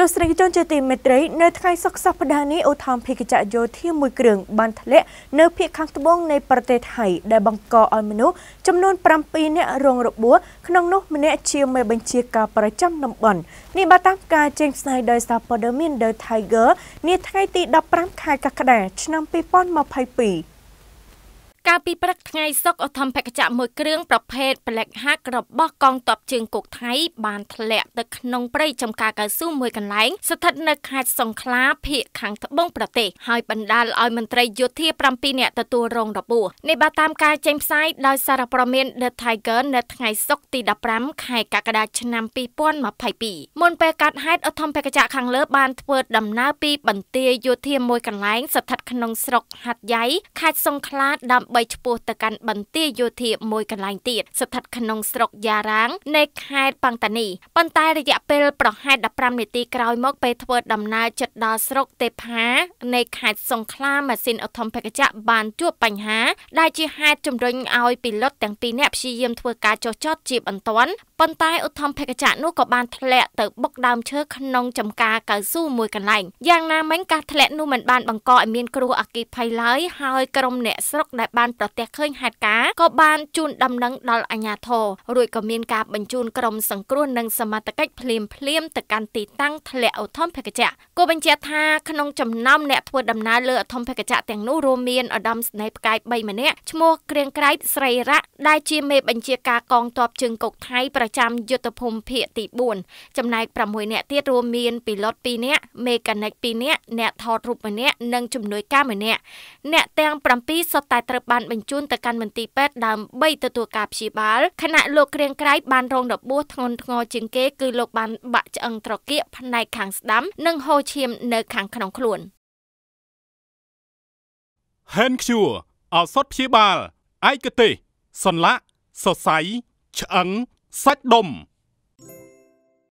ទស្សនិកជនជាទីមេត្រីនៅថ្ងៃសុក្រសប្តាហ៍នេះឧទ្ធម្ភិកចយោធាមួយគ្រឿងបានធ្លាក់នៅភូមិខាងត្បូងនៃប្រទេសថៃដែលបង្កឲ្យមនុស្សចំនួន7នាក់រងរបួសក្នុងនោះម្នាក់ជាមេបញ្ជាការប្រចាំតំបន់នេះបើតាមការចេញផ្សាយដោយសារព័ត៌មាន The Tiger នាថ្ងៃទី15ខែកក្កដាឆ្នាំ2022កាលពីព្រឹកថ្ងៃសុក្រអធិមភេកចៈមួយគ្រឿងប្រភេទ Black Hawk របស់កងទ័ពជើងគោកថៃ បានធ្លាក់ទៅក្នុងព្រៃចំការកៅស៊ូមួយកន្លែង ស្ថិតនៅខេត្តសង្ឃ្លាភៀកខាងត្បូងប្រទេសហើយបណ្ដាលឲ្យមន្ត្រីយោធា7នាក់ទទួលរងរបួសនេះបើតាមការចេញផ្សាយដោយសារព័ត៌មាន The Tiger នៅថ្ងៃសុក្រទី15ខែកក្កដាឆ្នាំ2022មុនពេលកាត់ហេតុអធិមភេកចៈខាងលើបានធ្វើដំណើរពីបន្ទាយយោធាមួយកន្លែងស្ថិតក្នុងស្រុកហាត់យ៉ៃខេត្តសង្ឃ្លាដើម្បីឆ្ពោះទៅកាន់បន្ទាយយោធាមួយកន្លែងទៀតស្ថិតក្នុងស្រុកយ៉ារ៉ាងនៃខេត្តប៉ង់តានីប៉ុន្តែរយៈពេលប្រហែល15នាទីក្រោយមក ពេលធ្វើដំណើរជិតដល់ស្រុកទេផានៃខេត្តសង្ខ្លាម៉ាស៊ីនអូថុំភេកជ្ជៈបានជួបបញ្ហាដែលជាហេតុជំរុញឲ្យពីឡុតទាំងពីរនាក់ព្យាយាមធ្វើការចុះចតជាបន្ទាន់ប៉ុន្តែឧទ្ធមភេកជ្ជៈនោះក៏បានធ្លាក់ទៅបុកដើមឈើក្នុងចំការកៅស៊ូមួយកន្លែងយ៉ាងណាមិញការធ្លាក់នោះមិនបានបង្កឲ្យមានគ្រោះអគ្គិភ័យឡើយហើយក្រុម អ្នកស្រុកដែលបានបានប្រទះឃើញហេតុការណ៍ក៏បានជូនដំណឹងដល់អាជ្ញាធររួចក៏មានការបញ្ជូនក្រុមសង្គ្រោះនិងសមត្ថកិច្ចភ្លាមភ្លាមទៅកាន់ទីតាំងធ្លាក់ឧធមភេកជ្ជៈគូបញ្ជាក់ថាក្នុងចំណោមអ្នកធ្វើដំណើរលើឧធមភេកជ្ជៈទាំងនោះរួមមានឧត្តមស្នេហ៍ផ្កាយ3ម្នាក់ឈ្មោះគ្រៀងក្រៃស្រីរៈដែលជាមេបញ្ជាការកងទ័ពជើងគោកថៃប្រចាំយុទ្ធភូមិភាគទី4ចំណែក6នាក់ទៀតរួមមានពីឡុត2នាក់មេកានិក2នាក់អ្នកថតរូបម្នាក់និងជំនួយការម្នាក់អ្នកទាំង7សុទ្ធតែត្រូវបានបានបញ្ជូនទៅកាន់មន្ទីរពេទ្យដើម្បីទទួលការព្យាបាលខណៈលោកគ្រៀងក្រៃបានរង របួសធ្ងន់ធ្ងរជាងគេគឺលោកបានបាក់ឆ្អឹងត្រគាកផ្នែកខាងស្ដាំនិងហូរឈាមនៅខាងក្នុងខ្លួន Hand Cure ឱសថព្យាបាលឯកទេសសន្លាក់សរសៃឆ្អឹងសាច់ដុំ